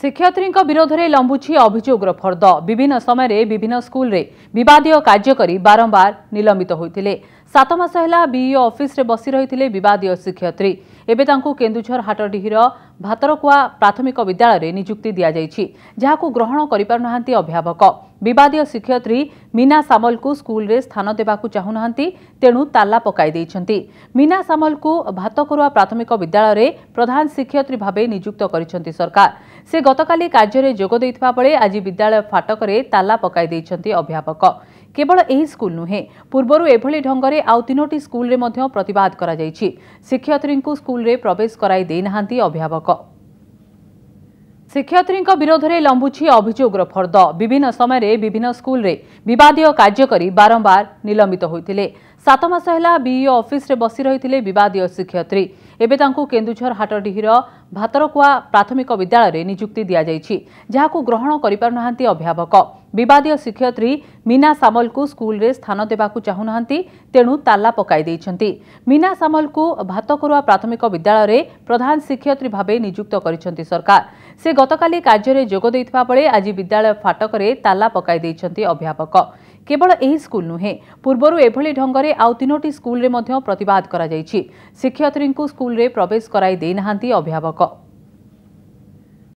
शिक्षयत्री विरोधले लम्बु अभियोग र फर्द विभिन्न समयले विभिन्न स्कुलले बिवादीय कार्की बारम्बार नलम्बित हुस वि बसी बसिरहे बिवादीय शिक्षी ଏବେ ତାଙ୍କୁ କେନ୍ଦୁଝର ହାଟଡିହିର ଭାତରକୁଆ ପ୍ରାଥମିକ ବିଦ୍ୟାଳୟରେ ନିଯୁକ୍ତି ଦିଆଯାଇଛି ଯାହାକୁ ଗ୍ରହଣ କରିପାରୁନାହାନ୍ତି ଅଭିଭାବକ ବିବାଦୀୟ ଶିକ୍ଷୟତ୍ରୀ ମୀନା ସାମଲଙ୍କୁ ସ୍କୁଲରେ ସ୍ଥାନ ଦେବାକୁ ଚାହୁଁନାହାନ୍ତି ତେଣୁ ତାଲା ପକାଇ ଦେଇଛନ୍ତି ମୀନା ସାମଲଙ୍କୁ ଭାତକରୁଆ ପ୍ରାଥମିକ ବିଦ୍ୟାଳୟରେ ପ୍ରଧାନ ଶିକ୍ଷୟତ୍ରୀ ଭାବେ ନିଯୁକ୍ତ କରିଛନ୍ତି ସରକାର ସେ ଗତକାଲି କାର୍ଯ୍ୟରେ ଯୋଗ ଦେଇଥିବା ବେଳେ ଆଜି ବିଦ୍ୟାଳୟ ଫାଟକରେ ତାଲା ପକାଇ ଦେଇଛନ୍ତି ଅଭିଭାବକ କେବଳ ଏହି ସ୍କୁଲ ନୁହେଁ ପୂର୍ବରୁ ଏଭଳି ଢଙ୍ଗରେ ଆଉ ତିନୋଟି ସ୍କୁଲରେ ମଧ୍ୟ ପ୍ରତିବାଦ କରାଯାଇଛି ଶିକ୍ଷୟତ୍ରୀଙ୍କୁ ସ୍କୁଲରେ ପ୍ରବେଶ କରାଇ ଦେଇନାହାନ୍ତି ଅଭିଭାବକ ଶିକ୍ଷୟତ୍ରୀଙ୍କ ବିରୋଧରେ ଲମ୍ବୁଛି ଅଭିଯୋଗର ଫର୍ଦ୍ଦ ବିଭିନ୍ନ ସମୟରେ ବିଭିନ୍ନ ସ୍କୁଲରେ ବିବାଦୀୟ କାର୍ଯ୍ୟ କରି ବାରମ୍ବାର ନିଲମ୍ବିତ ହୋଇଥିଲେ ସାତ ମାସ ହେଲା ବିଇଓ ଅଫିସରେ ବସି ରହିଥିଲେ ବିବାଦୀୟ ଶିକ୍ଷୟତ୍ରୀ ଏବେ ତାଙ୍କୁ କେନ୍ଦୁଝର ହାଟଡିହିର ଭାତରକୁଆ ପ୍ରାଥମିକ ବିଦ୍ୟାଳୟରେ ନିଯୁକ୍ତି ଦିଆଯାଇଛି ଯାହାକୁ ଗ୍ରହଣ କରିପାରୁନାହାନ୍ତି ଅଭିଭାବକ ବିବାଦୀୟ ଶିକ୍ଷୟତ୍ରୀ ମୀନା ସାମଲଙ୍କୁ ସ୍କୁଲରେ ସ୍ଥାନ ଦେବାକୁ ଚାହୁଁନାହାନ୍ତି ତେଣୁ ତାଲା ପକାଇ ଦେଇଛନ୍ତି ମୀନା ସାମଲଙ୍କୁ ଭାତକରୁଆ ପ୍ରାଥମିକ ବିଦ୍ୟାଳୟରେ ପ୍ରଧାନ ଶିକ୍ଷୟତ୍ରୀ ଭାବେ ନିଯୁକ୍ତ କରିଛନ୍ତି ସରକାର ସେ ଗତକାଲି କାର୍ଯ୍ୟରେ ଯୋଗ ଦେଇଥିବା ବେଳେ ଆଜି ବିଦ୍ୟାଳୟ ଫାଟକରେ ତାଲା ପକାଇ ଦେଇଛନ୍ତି ଅଭିଭାବକ କେବଳ ଏହି ସ୍କୁଲ ନୁହେଁ ପୂର୍ବରୁ ଏଭଳି ଢଙ୍ଗରେ ଆଉ ତିନୋଟି ସ୍କୁଲରେ ମଧ୍ୟ ପ୍ରତିବାଦ କରାଯାଇଛି ଶିକ୍ଷୟିତ୍ରୀଙ୍କୁ ସ୍କୁଲରେ ପ୍ରବେଶ କରାଇ ଦେଇନାହାନ୍ତି ଅଭିଭାବକ